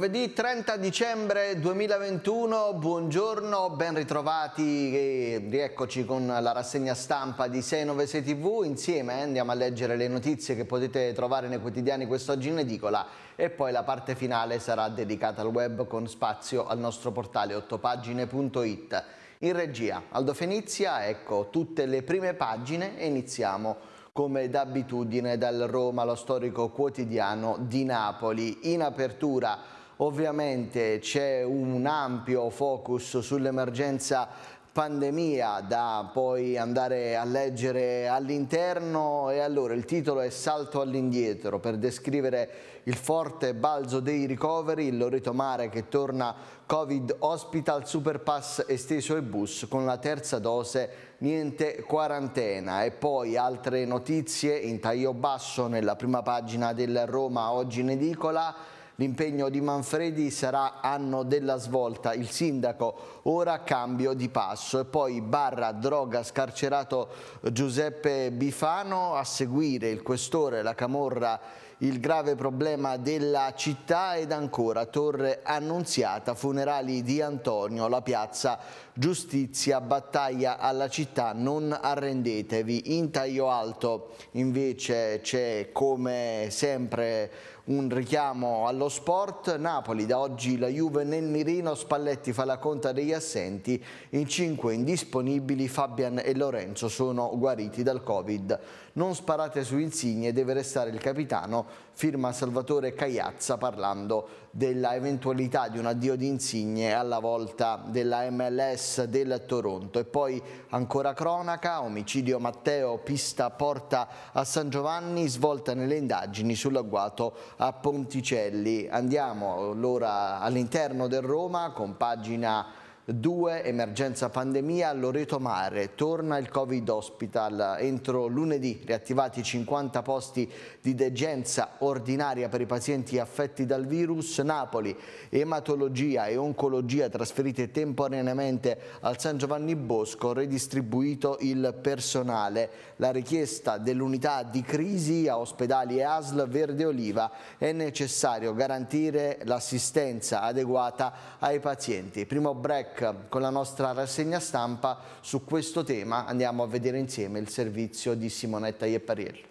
Giovedì 30 dicembre 2021, buongiorno, ben ritrovati e rieccoci con la rassegna stampa di 696 TV. Insieme eh, andiamo a leggere le notizie che potete trovare nei quotidiani quest'oggi in edicola e poi la parte finale sarà dedicata al web con spazio al nostro portale ottopagine.it. In regia Aldo Fenizia, ecco tutte le prime pagine e iniziamo come d'abitudine dal Roma, lo storico quotidiano di Napoli. In apertura Ovviamente c'è un ampio focus sull'emergenza pandemia da poi andare a leggere all'interno e allora il titolo è Salto all'indietro per descrivere il forte balzo dei ricoveri, il Loreto Mare che torna Covid Hospital, Superpass esteso e bus con la terza dose niente quarantena e poi altre notizie in taglio basso nella prima pagina del Roma oggi in edicola L'impegno di Manfredi sarà anno della svolta, il sindaco ora cambio di passo e poi barra droga scarcerato Giuseppe Bifano a seguire il questore, la Camorra il grave problema della città ed ancora Torre Annunziata, funerali di Antonio, la piazza Giustizia, battaglia alla città, non arrendetevi. In taglio alto invece c'è come sempre un richiamo allo sport. Napoli, da oggi la Juve nel mirino, Spalletti fa la conta degli assenti, in 5 indisponibili Fabian e Lorenzo sono guariti dal Covid. Non sparate su Insigne, deve restare il capitano firma Salvatore Cagliazza parlando dell'eventualità di un addio di insigne alla volta della MLS del Toronto. E poi ancora cronaca, omicidio Matteo, pista porta a San Giovanni, svolta nelle indagini sull'agguato a Ponticelli. Andiamo allora all'interno del Roma con pagina 2, emergenza pandemia, Loreto Mare, torna il Covid Hospital. Entro lunedì riattivati 50 posti di degenza ordinaria per i pazienti affetti dal virus. Napoli, ematologia e oncologia trasferite temporaneamente al San Giovanni Bosco, redistribuito il personale. La richiesta dell'unità di crisi a ospedali e ASL Verde Oliva è necessario garantire l'assistenza adeguata ai pazienti. Primo break con la nostra rassegna stampa su questo tema. Andiamo a vedere insieme il servizio di Simonetta Iepariello.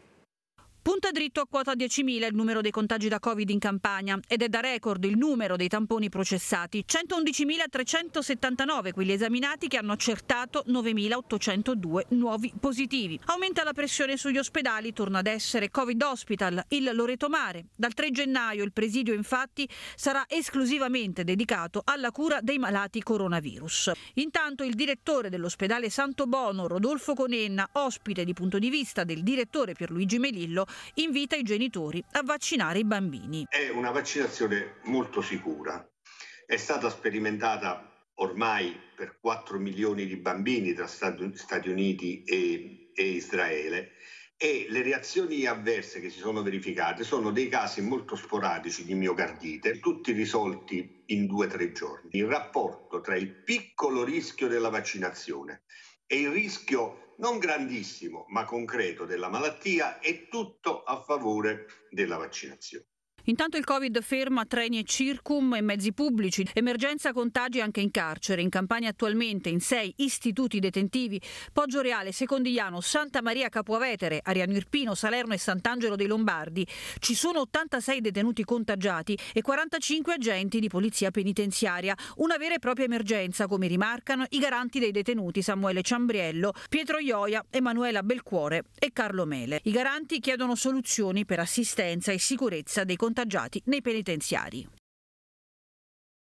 Punta dritto a quota 10.000 il numero dei contagi da Covid in Campania ed è da record il numero dei tamponi processati, 111.379 quelli esaminati che hanno accertato 9.802 nuovi positivi. Aumenta la pressione sugli ospedali, torna ad essere Covid Hospital, il Loreto Mare. Dal 3 gennaio il presidio infatti sarà esclusivamente dedicato alla cura dei malati coronavirus. Intanto il direttore dell'ospedale Santo Bono, Rodolfo Conenna, ospite di punto di vista del direttore Pierluigi Melillo, invita i genitori a vaccinare i bambini. È una vaccinazione molto sicura. È stata sperimentata ormai per 4 milioni di bambini tra Stati Uniti e, e, Israele e le reazioni avverse che si sono verificate sono dei casi molto sporadici di miocardite, tutti risolti in 2-3 giorni. Il rapporto tra il piccolo rischio della vaccinazione e il rischio non grandissimo ma concreto della malattia e tutto a favore della vaccinazione. Intanto il Covid ferma treni e circum e mezzi pubblici, emergenza contagi anche in carcere, in Campania attualmente in sei istituti detentivi, Poggio Reale, Secondigliano, Santa Maria Capuavetere, Ariano Irpino, Salerno e Sant'Angelo dei Lombardi. Ci sono 86 detenuti contagiati e 45 agenti di polizia penitenziaria, una vera e propria emergenza come rimarcano i garanti dei detenuti Samuele Ciambriello, Pietro Ioia, Emanuela Belcuore e Carlo Mele. I garanti chiedono soluzioni per assistenza e sicurezza dei contagiati contagiati nei penitenziari.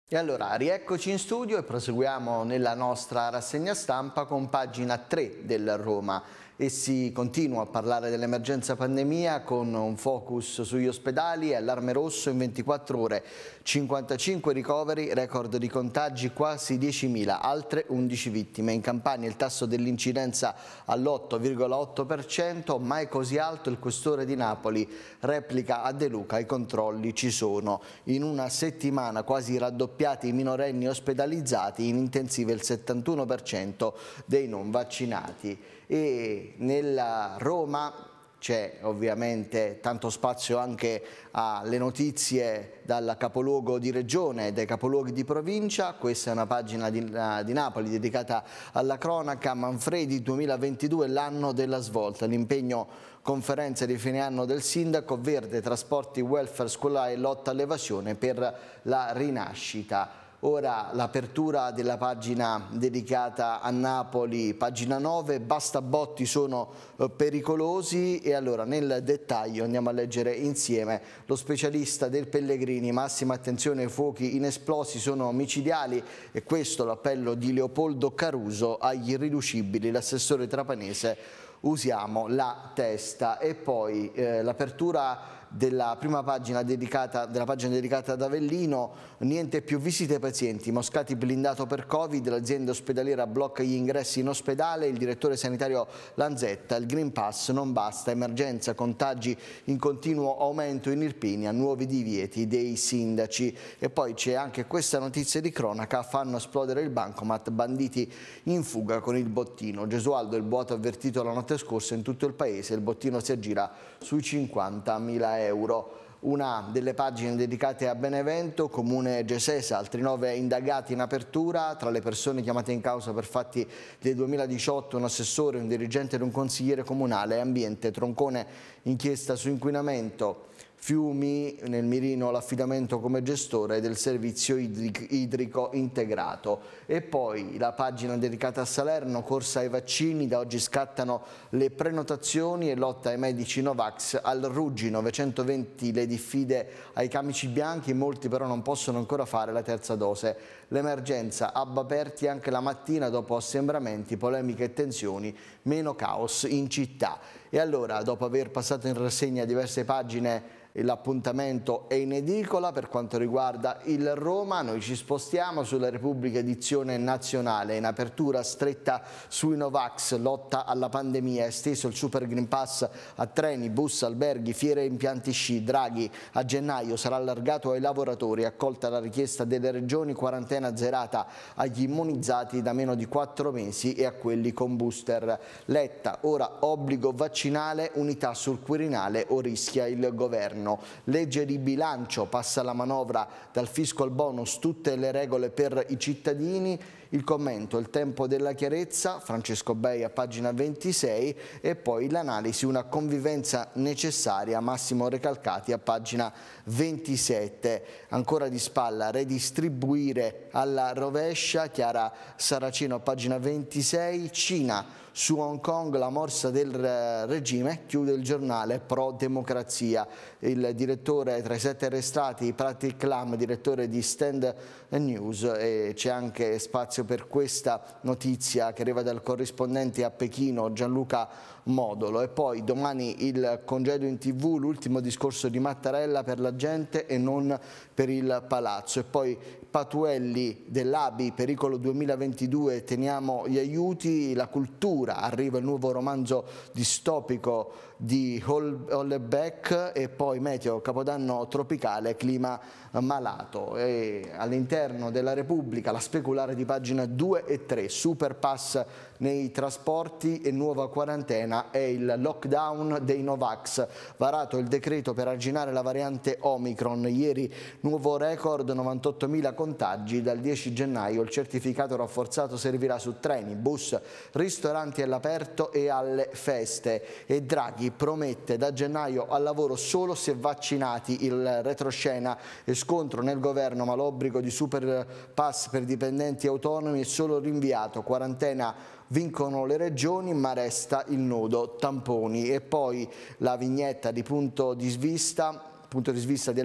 E allora, rieccoci in studio e proseguiamo nella nostra rassegna stampa con pagina 3 del Roma e si continua a parlare dell'emergenza pandemia con un focus sugli ospedali e allarme rosso in 24 ore, 55 ricoveri, record di contagi quasi 10.000, altre 11 vittime. In Campania il tasso dell'incidenza all'8,8%, mai così alto il questore di Napoli replica a De Luca i controlli ci sono. In una settimana quasi raddoppiati i minorenni ospedalizzati, in intensiva il 71% dei non vaccinati e nella Roma c'è ovviamente tanto spazio anche alle notizie dal capoluogo di regione e dai capoluoghi di provincia. Questa è una pagina di, eh, di Napoli dedicata alla cronaca Manfredi 2022, l'anno della svolta. L'impegno conferenza di fine anno del sindaco, verde, trasporti, welfare scolare e lotta all'evasione per la rinascita Ora l'apertura della pagina dedicata a Napoli, pagina 9, basta botti sono eh, pericolosi e allora nel dettaglio andiamo a leggere insieme lo specialista del Pellegrini, massima attenzione ai fuochi inesplosi sono omicidiali e questo l'appello di Leopoldo Caruso agli irriducibili, l'assessore trapanese usiamo la testa e poi eh, l'apertura della prima pagina dedicata, della pagina dedicata ad Avellino, niente più visite ai pazienti, Moscati blindato per Covid, l'azienda ospedaliera blocca gli ingressi in ospedale, il direttore sanitario Lanzetta, il Green Pass non basta, emergenza, contagi in continuo aumento in Irpinia, nuovi divieti dei sindaci e poi c'è anche questa notizia di cronaca, fanno esplodere il bancomat, banditi in fuga con il bottino, Gesualdo il boato avvertito la notte scorsa in tutto il paese, il bottino si aggira sui 50.000 euro euro. Una delle pagine dedicate a Benevento, Comune Gesesa, altri nove indagati in apertura, tra le persone chiamate in causa per fatti del 2018 un assessore, un dirigente ed un consigliere comunale, ambiente, troncone, inchiesta su inquinamento. Fiumi nel mirino l'affidamento come gestore del servizio idrico integrato e poi la pagina dedicata a Salerno, corsa ai vaccini, da oggi scattano le prenotazioni e lotta ai medici Novax al Ruggi, 920 le diffide ai camici bianchi, molti però non possono ancora fare la terza dose. L'emergenza abba aperti anche la mattina dopo assembramenti, polemiche e tensioni, meno caos in città. E allora, dopo aver passato in rassegna diverse pagine l'appuntamento è in edicola per quanto riguarda il Roma, noi ci spostiamo sulla Repubblica edizione nazionale in apertura stretta sui Novax, lotta alla pandemia esteso il Super Green Pass a treni, bus, alberghi, fiere e impianti sci Draghi a gennaio sarà allargato ai lavoratori accolta la richiesta delle regioni quarantena quarantena zerata agli immunizzati da meno di 4 mesi e a quelli con booster. Letta, ora obbligo vaccinale, unità sul Quirinale o rischia il governo. Legge di bilancio, passa la manovra dal fisco al bonus, tutte le regole per i cittadini il commento Il tempo della chiarezza, Francesco Bei a pagina 26 e poi l'analisi Una convivenza necessaria, Massimo Recalcati a pagina 27. Ancora di spalla, redistribuire alla rovescia, Chiara Saraceno a pagina 26, Cina su Hong Kong la morsa del eh, regime, chiude il giornale pro democrazia il direttore tra i sette arrestati, Pratik Lam, direttore di Stand News e c'è anche spazio per questa notizia che arriva dal corrispondente a Pechino Gianluca Modolo e poi domani il congedo in tv, l'ultimo discorso di Mattarella per la gente e non per il palazzo e poi Patuelli dell'ABI, pericolo 2022, teniamo gli aiuti, la cultura, arriva il nuovo romanzo distopico di Hollebeck e poi meteo capodanno tropicale, clima malato. all'interno della Repubblica la speculare di pagina 2 e 3, superpass nei trasporti e nuova quarantena è il lockdown dei Novax. Varato il decreto per arginare la variante Omicron. Ieri nuovo record 98.000 contagi. Dal 10 gennaio il certificato rafforzato servirà su treni, bus, ristoranti all'aperto e alle feste. E Draghi promette da gennaio al lavoro solo se vaccinati. Il retroscena e scontro nel governo ma l'obbligo di super pass per dipendenti autonomi è solo rinviato. Quarantena vincono le regioni ma resta il nodo tamponi e poi la vignetta di punto di svista punto di svista di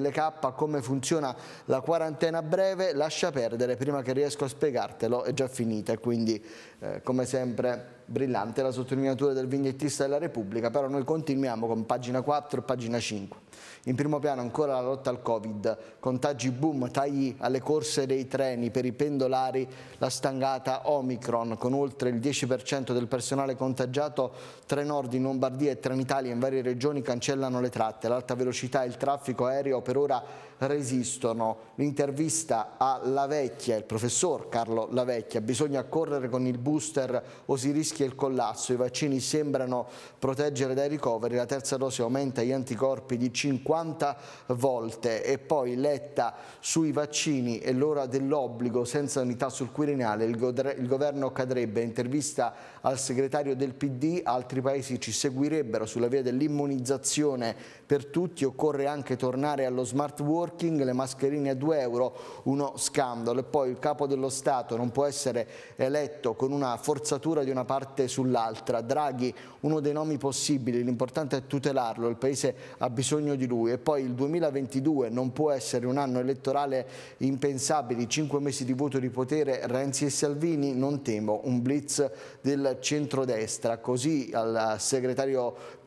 come funziona la quarantena breve, lascia perdere, prima che riesco a spiegartelo è già finita, quindi eh, come sempre brillante la sottolineatura del vignettista della Repubblica, però noi continuiamo con pagina 4 e pagina 5. In primo piano ancora la lotta al Covid, contagi boom, tagli alle corse dei treni per i pendolari, la stangata Omicron con oltre il 10% del personale contagiato, Trenord in Lombardia e Trenitalia in varie regioni cancellano le tratte, l'alta velocità e il traffico aereo per ora resistono. L'intervista a La Vecchia, il professor Carlo La Vecchia, bisogna correre con il booster o si rischia il collasso, i vaccini sembrano proteggere dai ricoveri, la terza dose aumenta gli anticorpi di 50 volte e poi letta sui vaccini e l'ora dell'obbligo senza unità sul Quirinale, il, il governo cadrebbe, intervista al segretario del PD, altri paesi ci seguirebbero sulla via dell'immunizzazione per tutti, occorre anche tornare allo smart work coworking, le mascherine a 2 euro, uno scandalo. E poi il capo dello Stato non può essere eletto con una forzatura di una parte sull'altra. Draghi, uno dei nomi possibili, l'importante è tutelarlo, il Paese ha bisogno di lui. E poi il 2022 non può essere un anno elettorale impensabile, 5 mesi di voto di potere, Renzi e Salvini, non temo, un blitz del centrodestra. Così al segretario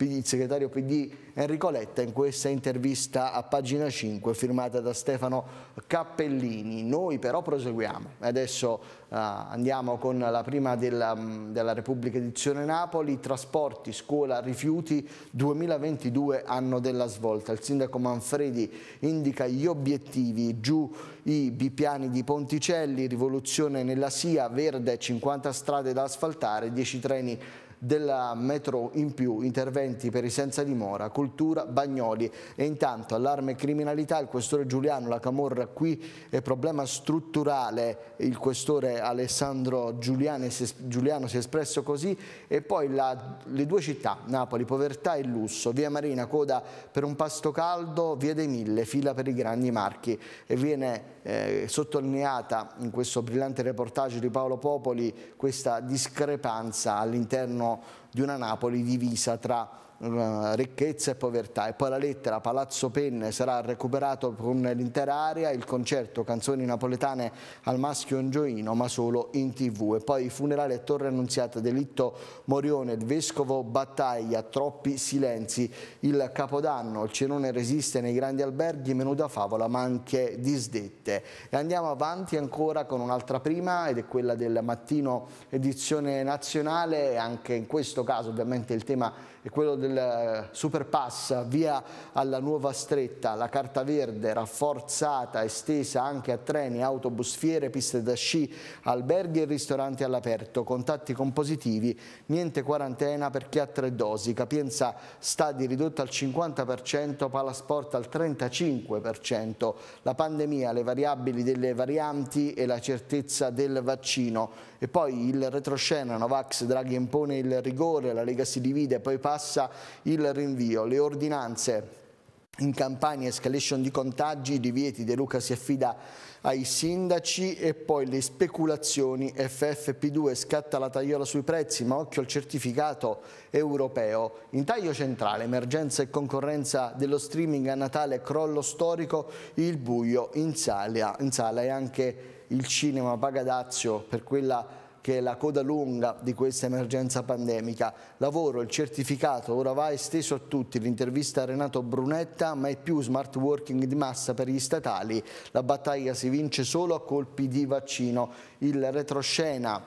il segretario PD Enrico Letta in questa intervista a pagina 5 firmata da Stefano Cappellini. Noi però proseguiamo. Adesso uh, andiamo con la prima della, mm, della Repubblica Edizione Napoli, trasporti, scuola, rifiuti, 2022 anno della svolta. Il sindaco Manfredi indica gli obiettivi, giù i bipiani di Ponticelli, rivoluzione nella SIA, verde, 50 strade da asfaltare, 10 treni della metro in più, interventi per i senza dimora, cultura, bagnoli e intanto allarme e criminalità, il questore Giuliano, la Camorra qui è problema strutturale, il questore Alessandro Giuliano, Giuliano si è espresso così e poi la, le due città, Napoli, povertà e lusso, via Marina, coda per un pasto caldo, via dei Mille, fila per i grandi marchi e viene eh, sottolineata in questo brillante reportage di Paolo Popoli questa discrepanza all'interno di una Napoli divisa tra ricchezza e povertà. E poi la lettera Palazzo Penne sarà recuperato con l'intera area, il concerto Canzoni Napoletane al Maschio Angioino, ma solo in tv. E poi i funerali a Torre Annunziata, delitto Morione, il Vescovo Battaglia, troppi silenzi, il Capodanno, il Cenone resiste nei grandi alberghi, menù da favola, ma anche disdette. E andiamo avanti ancora con un'altra prima, ed è quella del mattino edizione nazionale, anche in questo caso ovviamente il tema è quello del eh, superpass via alla nuova stretta, la carta verde rafforzata, estesa anche a treni, autobus, fiere, piste da sci, alberghi e ristoranti all'aperto, contatti con positivi, niente quarantena per chi ha tre dosi, capienza stadi ridotta al 50%, palasport al 35%, la pandemia, le variabili delle varianti e la certezza del vaccino e poi il retroscena Novax Draghi impone il rigore, la Lega si divide, poi parte passa il rinvio. Le ordinanze in campagna, escalation di contagi, divieti De Luca si affida ai sindaci e poi le speculazioni FFP2 scatta la tagliola sui prezzi ma occhio al certificato europeo in taglio centrale emergenza e concorrenza dello streaming a Natale crollo storico il buio in sala, in sala e anche il cinema paga dazio per quella che è la coda lunga di questa emergenza pandemica. Lavoro, il certificato, ora va esteso a tutti, l'intervista a Renato Brunetta, mai più smart working di massa per gli statali, la battaglia si vince solo a colpi di vaccino. Il retroscena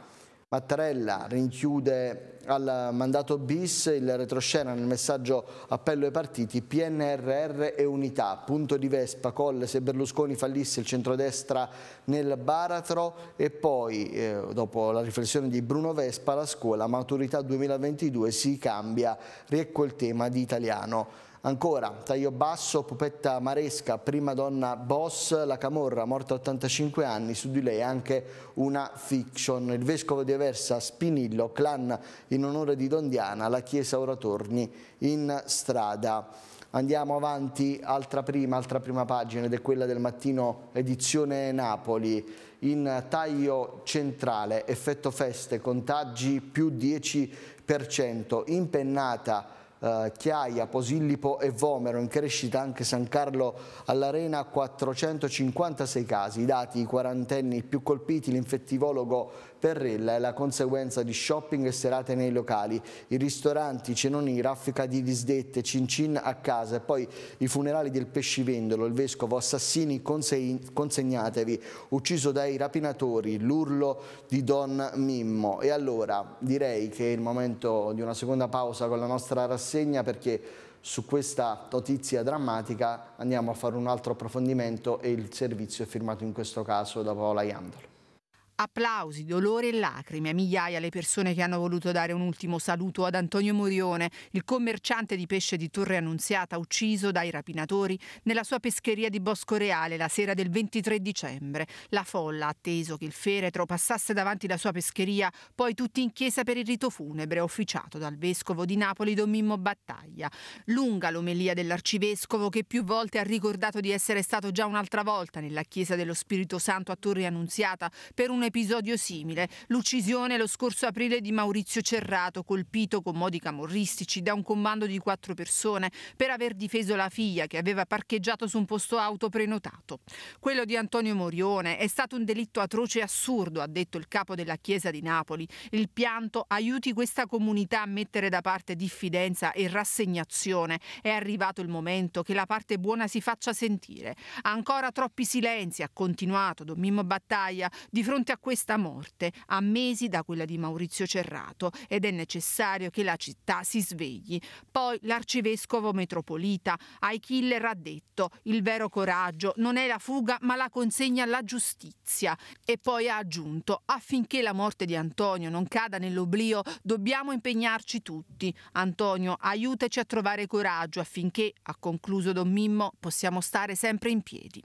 Mattarella rinchiude al mandato bis il retroscena nel messaggio appello ai partiti PNRR e unità, punto di Vespa, Colle se Berlusconi fallisse il centrodestra nel baratro e poi eh, dopo la riflessione di Bruno Vespa la scuola maturità 2022 si cambia, riecco il tema di italiano. Ancora, taglio basso, pupetta maresca, prima donna boss, la Camorra, morta a 85 anni, su di lei anche una fiction. Il vescovo di Aversa, Spinillo, clan in onore di Dondiana, la chiesa ora torni in strada. Andiamo avanti, altra prima, altra prima pagina ed è quella del mattino edizione Napoli. In taglio centrale, effetto feste, contagi più 10%, impennata eh, Chiaia, Posillipo e Vomero, in crescita anche San Carlo all'Arena 456 casi, i dati i quarantenni più colpiti, l'infettivologo Perrella è la conseguenza di shopping e serate nei locali, i ristoranti, cenoni, raffica di disdette, cincin a casa e poi i funerali del pescivendolo, il vescovo Assassini consegnatevi, ucciso dai rapinatori, l'urlo di Don Mimmo. E allora direi che è il momento di una seconda pausa con la nostra rassegna perché su questa notizia drammatica andiamo a fare un altro approfondimento e il servizio è firmato in questo caso da Paola Iandolo. Applausi, dolore e lacrime a migliaia le persone che hanno voluto dare un ultimo saluto ad Antonio Morione, il commerciante di pesce di Torre Annunziata ucciso dai rapinatori nella sua pescheria di Bosco Reale la sera del 23 dicembre. La folla ha atteso che il feretro passasse davanti la sua pescheria, poi tutti in chiesa per il rito funebre officiato dal vescovo di Napoli Don Mimmo Battaglia. Lunga l'omelia dell'arcivescovo che più volte ha ricordato di essere stato già un'altra volta nella chiesa dello Spirito Santo a Torre Annunziata per un episodio simile, l'uccisione lo scorso aprile di Maurizio Cerrato, colpito con modi camorristici da un comando di quattro persone per aver difeso la figlia che aveva parcheggiato su un posto auto prenotato. Quello di Antonio Morione è stato un delitto atroce e assurdo, ha detto il capo della Chiesa di Napoli. Il pianto aiuti questa comunità a mettere da parte diffidenza e rassegnazione. È arrivato il momento che la parte buona si faccia sentire. Ancora troppi silenzi, ha continuato Don Mimmo Battaglia, di fronte a a questa morte, a mesi da quella di Maurizio Cerrato, ed è necessario che la città si svegli. Poi l'arcivescovo metropolita ai killer ha detto il vero coraggio non è la fuga ma la consegna alla giustizia e poi ha aggiunto affinché la morte di Antonio non cada nell'oblio dobbiamo impegnarci tutti. Antonio aiutaci a trovare coraggio affinché, ha concluso Don Mimmo, possiamo stare sempre in piedi.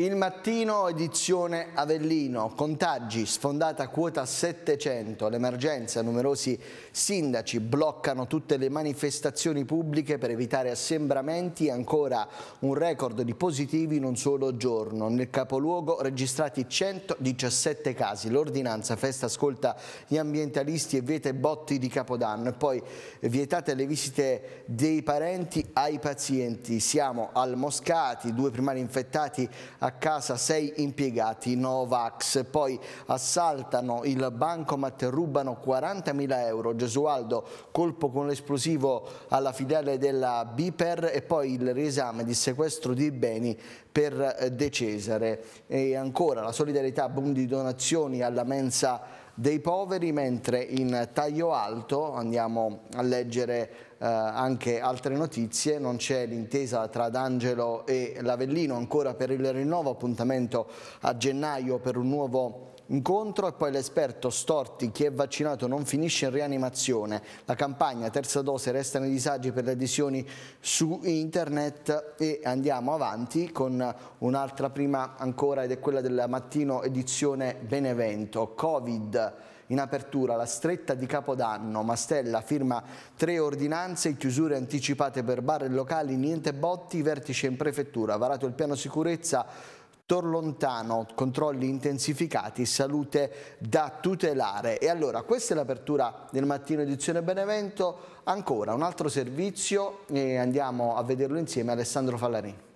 Il mattino edizione Avellino, contagi, sfondata quota 700, l'emergenza, numerosi sindaci bloccano tutte le manifestazioni pubbliche per evitare assembramenti, ancora un record di positivi in un solo giorno. Nel capoluogo registrati 117 casi, l'ordinanza festa ascolta gli ambientalisti e vieta i botti di Capodanno e poi vietate le visite dei parenti ai pazienti. Siamo al Moscati, due primari infettati a a casa sei impiegati Novax, poi assaltano il bancomat e rubano 40.000 euro, Gesualdo colpo con l'esplosivo alla filiale della Biper e poi il riesame di sequestro di beni per eh, De Cesare e ancora la solidarietà, boom di donazioni alla mensa dei poveri, mentre in taglio alto andiamo a leggere eh, anche altre notizie, non c'è l'intesa tra D'Angelo e l'Avellino ancora per il rinnovo, appuntamento a gennaio per un nuovo incontro e poi l'esperto Storti chi è vaccinato non finisce in rianimazione la campagna terza dose restano i disagi per le adesioni su internet e andiamo avanti con un'altra prima ancora ed è quella del mattino edizione Benevento Covid in apertura la stretta di Capodanno, Mastella firma tre ordinanze, chiusure anticipate per bar e locali, niente botti, vertice in prefettura, varato il piano sicurezza Torlontano, controlli intensificati, salute da tutelare. E allora, questa è l'apertura del mattino edizione Benevento, ancora un altro servizio e andiamo a vederlo insieme Alessandro Fallarini.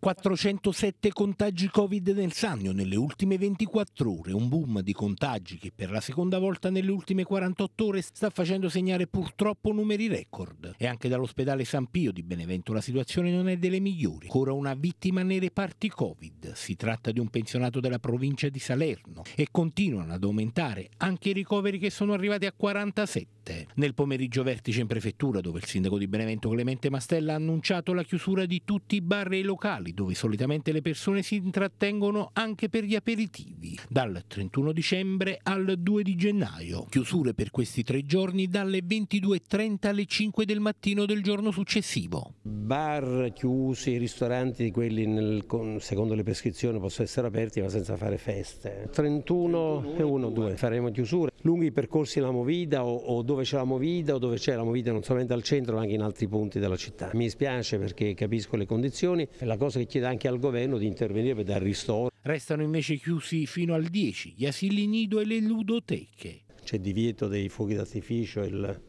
407 contagi Covid nel Sannio nelle ultime 24 ore, un boom di contagi che per la seconda volta nelle ultime 48 ore sta facendo segnare purtroppo numeri record. E anche dall'ospedale San Pio di Benevento la situazione non è delle migliori, ancora una vittima nei reparti Covid. Si tratta di un pensionato della provincia di Salerno e continuano ad aumentare anche i ricoveri che sono arrivati a 47. Nel pomeriggio vertice in prefettura dove il sindaco di Benevento Clemente Mastella ha annunciato la chiusura di tutti i bar e i locali locali dove solitamente le persone si intrattengono anche per gli aperitivi, dal 31 dicembre al 2 di gennaio. Chiusure per questi tre giorni dalle 22.30 alle 5 del mattino del giorno successivo. Bar chiusi, ristoranti, quelli nel, secondo le prescrizioni possono essere aperti ma senza fare feste. 31, e 1, 2 faremo chiusure. Lunghi percorsi la movida o, o dove c'è la movida o dove c'è la movida non solamente al centro ma anche in altri punti della città. Mi spiace perché capisco le condizioni. La cosa che chiede anche al governo di intervenire per dare ristoro. Restano invece chiusi fino al 10 gli asili nido e le ludoteche. C'è divieto dei fuochi d'artificio il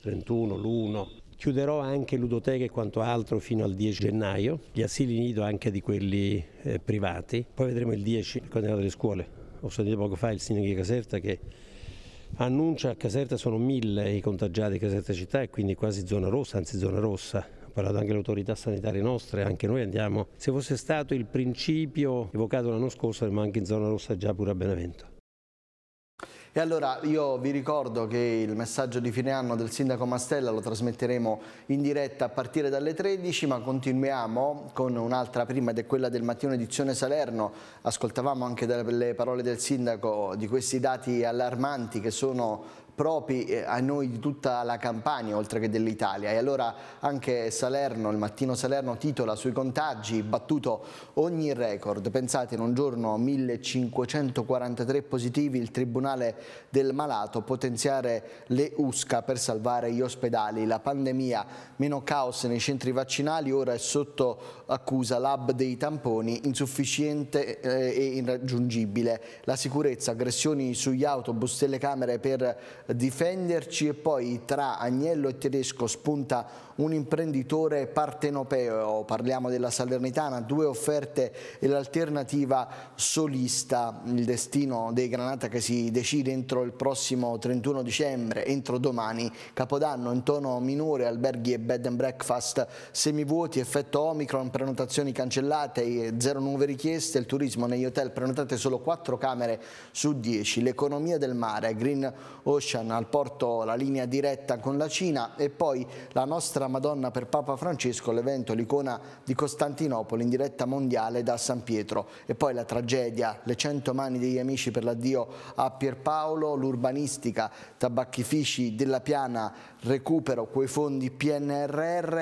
31, l'1. Chiuderò anche ludoteche e quanto altro fino al 10 gennaio, gli asili nido anche di quelli eh, privati. Poi vedremo il 10 il coordinato delle scuole. Ho sentito poco fa il sindaco di Caserta che annuncia a Caserta sono mille i contagiati di Caserta città e quindi quasi zona rossa, anzi zona rossa parlato anche le autorità sanitarie nostre, anche noi andiamo. Se fosse stato il principio evocato l'anno scorso, ma anche in zona rossa già pure a Benevento. E allora io vi ricordo che il messaggio di fine anno del Sindaco Mastella lo trasmetteremo in diretta a partire dalle 13, ma continuiamo con un'altra prima ed è quella del mattino edizione Salerno. Ascoltavamo anche dalle parole del Sindaco di questi dati allarmanti che sono propri eh, a noi di tutta la Campania oltre che dell'Italia e allora anche Salerno, il mattino Salerno titola sui contagi, battuto ogni record, pensate in un giorno 1543 positivi il Tribunale del Malato potenziare le USCA per salvare gli ospedali, la pandemia meno caos nei centri vaccinali ora è sotto accusa l'hub dei tamponi insufficiente eh, e irraggiungibile, la sicurezza, aggressioni sugli autobus, telecamere per difenderci e poi tra Agnello e Tedesco spunta un imprenditore partenopeo, parliamo della Salernitana, due offerte e l'alternativa solista, il destino dei Granata che si decide entro il prossimo 31 dicembre, entro domani, Capodanno in tono minore, alberghi e bed and breakfast semivuoti, effetto Omicron, prenotazioni cancellate, zero nuove richieste, il turismo negli hotel prenotate solo 4 camere su 10, l'economia del mare, Green Ocean Ocean al porto la linea diretta con la Cina e poi la nostra Madonna per Papa Francesco, l'evento, l'icona di Costantinopoli in diretta mondiale da San Pietro e poi la tragedia, le cento mani degli amici per l'addio a Pierpaolo, l'urbanistica, tabacchifici della piana recupero quei fondi PNRR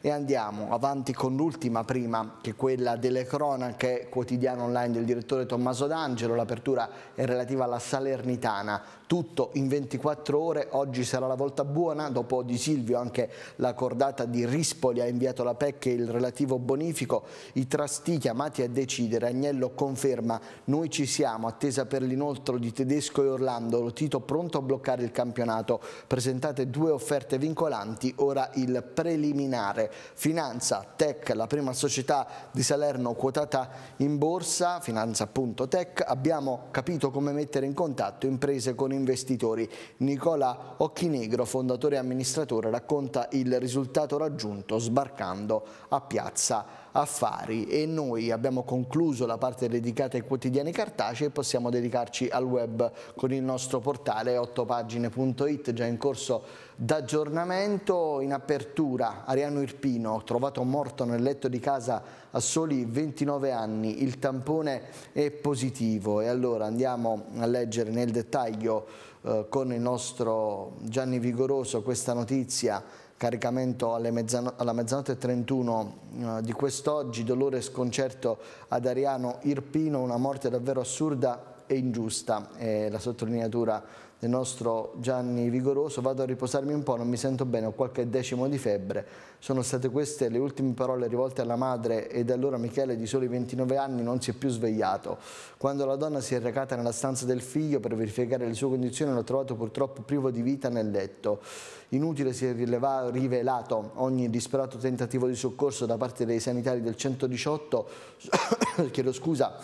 e andiamo avanti con l'ultima prima che è quella delle cronache quotidiano online del direttore Tommaso D'Angelo, l'apertura è relativa alla Salernitana, tutto in 24 ore, oggi sarà la volta buona, dopo Di Silvio anche la cordata di Rispoli ha inviato la PEC e il relativo bonifico, i trasti chiamati a decidere, Agnello conferma noi ci siamo, attesa per l'inoltro di Tedesco e Orlando, Tito pronto a bloccare il campionato, presentate due offerte offerte vincolanti, ora il preliminare. Finanza Tech, la prima società di Salerno quotata in borsa, finanza.tech, abbiamo capito come mettere in contatto imprese con investitori. Nicola Occhinegro, fondatore e amministratore, racconta il risultato raggiunto sbarcando a Piazza affari e noi abbiamo concluso la parte dedicata ai quotidiani cartacei e possiamo dedicarci al web con il nostro portale 8pagine.it già in corso d'aggiornamento in apertura Ariano Irpino trovato morto nel letto di casa a soli 29 anni il tampone è positivo e allora andiamo a leggere nel dettaglio eh, con il nostro Gianni Vigoroso questa notizia caricamento mezzano alla mezzanotte 31 eh, di quest'oggi, dolore e sconcerto ad Ariano Irpino, una morte davvero assurda e ingiusta, eh, la sottolineatura del nostro Gianni Vigoroso, vado a riposarmi un po', non mi sento bene, ho qualche decimo di febbre. Sono state queste le ultime parole rivolte alla madre e da allora Michele, di soli 29 anni, non si è più svegliato. Quando la donna si è recata nella stanza del figlio per verificare le sue condizioni, l'ha trovato purtroppo privo di vita nel letto. Inutile si è rileva, rivelato ogni disperato tentativo di soccorso da parte dei sanitari del 118, chiedo scusa,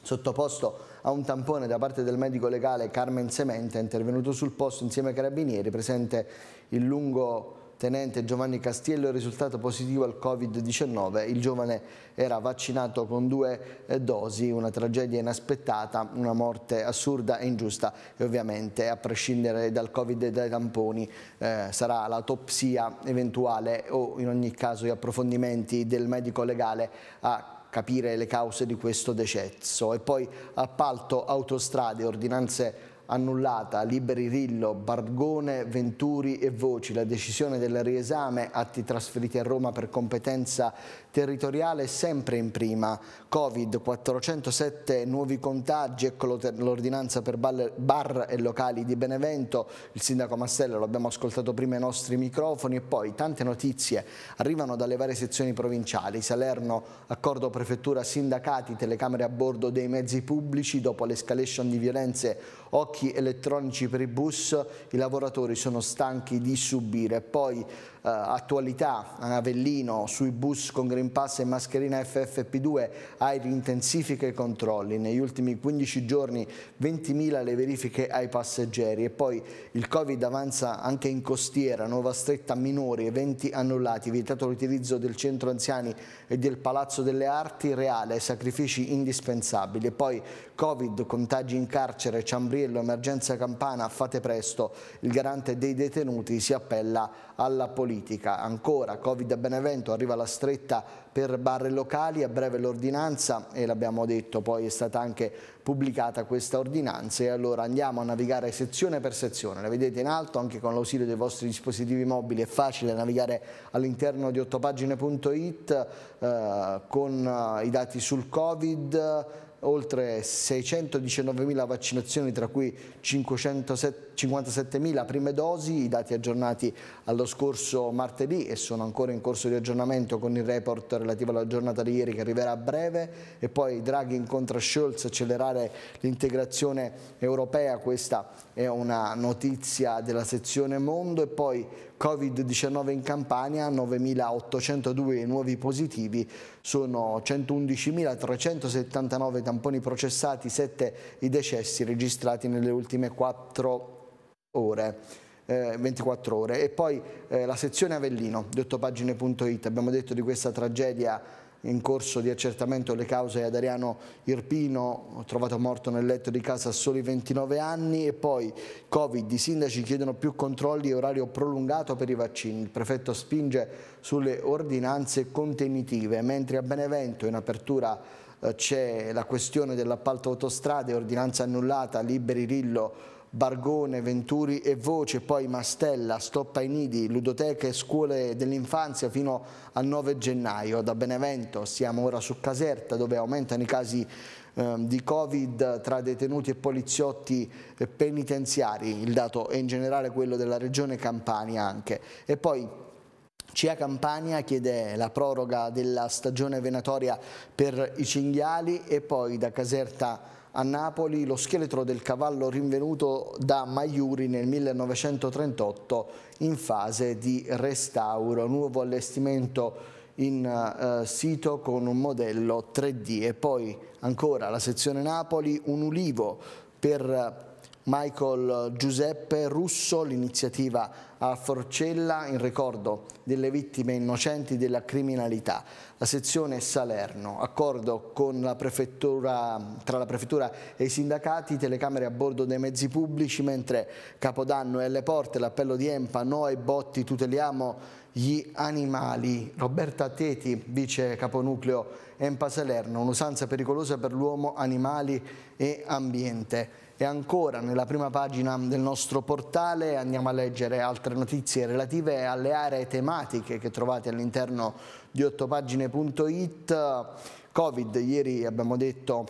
sottoposto a a un tampone da parte del medico legale Carmen Semente, intervenuto sul posto insieme ai carabinieri, presente il lungo tenente Giovanni Castiello è risultato positivo al Covid-19. Il giovane era vaccinato con due eh, dosi, una tragedia inaspettata, una morte assurda e ingiusta e ovviamente a prescindere dal Covid e dai tamponi eh, sarà l'autopsia eventuale o in ogni caso gli approfondimenti del medico legale a capire le cause di questo decesso. E poi appalto autostrade, ordinanze annullata, Liberi Rillo, Bargone, Venturi e Voci, la decisione del riesame, atti trasferiti a Roma per competenza territoriale sempre in prima. Covid 407 nuovi contagi, ecco l'ordinanza per bar e locali di Benevento, il sindaco Mastella lo abbiamo ascoltato prima ai nostri microfoni e poi tante notizie arrivano dalle varie sezioni provinciali, Salerno, accordo prefettura, sindacati, telecamere a bordo dei mezzi pubblici dopo l'escalation di violenze, occhi elettronici per i bus, i lavoratori sono stanchi di subire. Poi eh, attualità, Avellino sui bus congressi Green Pass e mascherina FFP2 ai intensifica i controlli. Negli ultimi 15 giorni 20.000 le verifiche ai passeggeri e poi il Covid avanza anche in costiera, nuova stretta minori, eventi annullati, vietato l'utilizzo del centro anziani e del Palazzo delle Arti Reale sacrifici indispensabili. E poi Covid, contagi in carcere, Ciambriello, emergenza campana, fate presto, il garante dei detenuti si appella alla politica. Ancora, Covid a Benevento, arriva la stretta per barre locali, a breve l'ordinanza e l'abbiamo detto poi è stata anche pubblicata questa ordinanza e allora andiamo a navigare sezione per sezione, la vedete in alto anche con l'ausilio dei vostri dispositivi mobili è facile navigare all'interno di ottopagine.it eh, con eh, i dati sul Covid oltre 619.000 vaccinazioni, tra cui 557.000 prime dosi, i dati aggiornati allo scorso martedì e sono ancora in corso di aggiornamento con il report relativo alla giornata di ieri che arriverà a breve e poi Draghi incontra Scholz, accelerare l'integrazione europea, questa è una notizia della sezione Mondo e poi Covid-19 in Campania, 9.802 nuovi positivi, sono 111.379 tamponi processati, 7 i decessi registrati nelle ultime 4 ore. 24 eh, ore e poi eh, la sezione Avellino di ottopagine.it abbiamo detto di questa tragedia in corso di accertamento le cause ad Ariano Irpino, trovato morto nel letto di casa a soli 29 anni e poi Covid, i sindaci chiedono più controlli e orario prolungato per i vaccini, il prefetto spinge sulle ordinanze contenitive, mentre a Benevento in apertura eh, c'è la questione dell'appalto autostrade, ordinanza annullata, liberi Rillo Bargone, Venturi e Voce, poi Mastella, Stoppa ai Nidi, Ludoteche e Scuole dell'Infanzia fino al 9 gennaio. Da Benevento siamo ora su Caserta dove aumentano i casi ehm, di Covid tra detenuti e poliziotti eh, penitenziari, il dato è in generale quello della regione Campania anche. E poi CIA Campania chiede la proroga della stagione venatoria per i cinghiali e poi da Caserta a Napoli lo scheletro del cavallo rinvenuto da Maiuri nel 1938 in fase di restauro, nuovo allestimento in uh, sito con un modello 3D e poi ancora la sezione Napoli, un ulivo per Michael Giuseppe Russo, l'iniziativa a Forcella in ricordo delle vittime innocenti della criminalità. La sezione Salerno, accordo la tra la prefettura e i sindacati, telecamere a bordo dei mezzi pubblici, mentre Capodanno e alle porte, l'appello di Empa, no ai botti, tuteliamo gli animali. Roberta Teti, vice caponucleo Empa Salerno, un'usanza pericolosa per l'uomo, animali e ambiente. E ancora nella prima pagina del nostro portale andiamo a leggere altre notizie relative alle aree tematiche che trovate all'interno di ottopagine.it. Covid, ieri abbiamo detto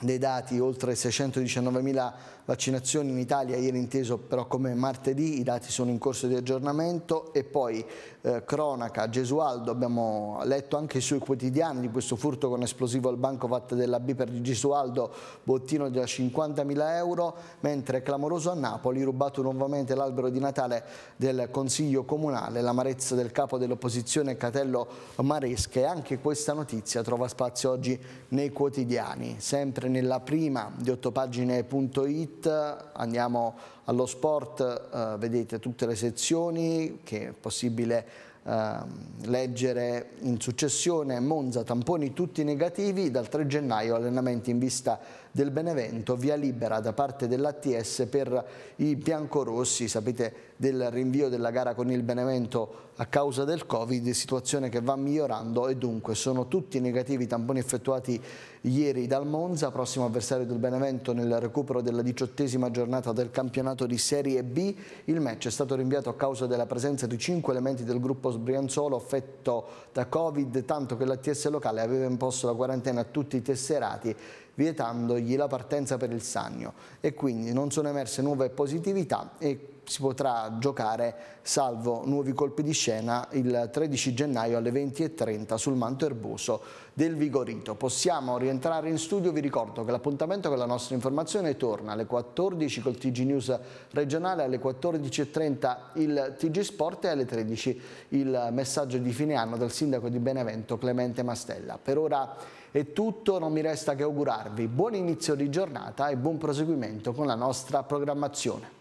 dei dati oltre 619.000 vaccinazioni in Italia, ieri inteso però come martedì, i dati sono in corso di aggiornamento e poi eh, cronaca, Gesualdo, abbiamo letto anche sui quotidiani di questo furto con esplosivo al banco fatto della Biper di Gesualdo, bottino da 50.000 euro, mentre clamoroso a Napoli, rubato nuovamente l'albero di Natale del Consiglio Comunale, l'amarezza del capo dell'opposizione Catello Maresca e anche questa notizia trova spazio oggi nei quotidiani, sempre nella prima di ottopagine.it Elite, andiamo allo sport, eh, vedete tutte le sezioni che è possibile ehm, leggere in successione Monza, tamponi tutti negativi, dal 3 gennaio allenamenti in vista del Benevento, via libera da parte dell'ATS per i biancorossi, sapete del rinvio della gara con il Benevento a causa del Covid, situazione che va migliorando e dunque sono tutti negativi i tamponi effettuati ieri dal Monza, prossimo avversario del Benevento nel recupero della diciottesima giornata del campionato di Serie B. Il match è stato rinviato a causa della presenza di cinque elementi del gruppo Sbrianzolo affetto da Covid, tanto che l'ATS locale aveva imposto la quarantena a tutti i tesserati vietandogli la partenza per il Sannio e quindi non sono emerse nuove positività e si potrà giocare, salvo nuovi colpi di scena, il 13 gennaio alle 20.30 sul manto erboso del Vigorito. Possiamo rientrare in studio, vi ricordo che l'appuntamento con la nostra informazione torna alle 14 col TG News regionale, alle 14.30 il TG Sport e alle 13 il messaggio di fine anno del sindaco di Benevento Clemente Mastella. Per ora è tutto, non mi resta che augurarvi buon inizio di giornata e buon proseguimento con la nostra programmazione.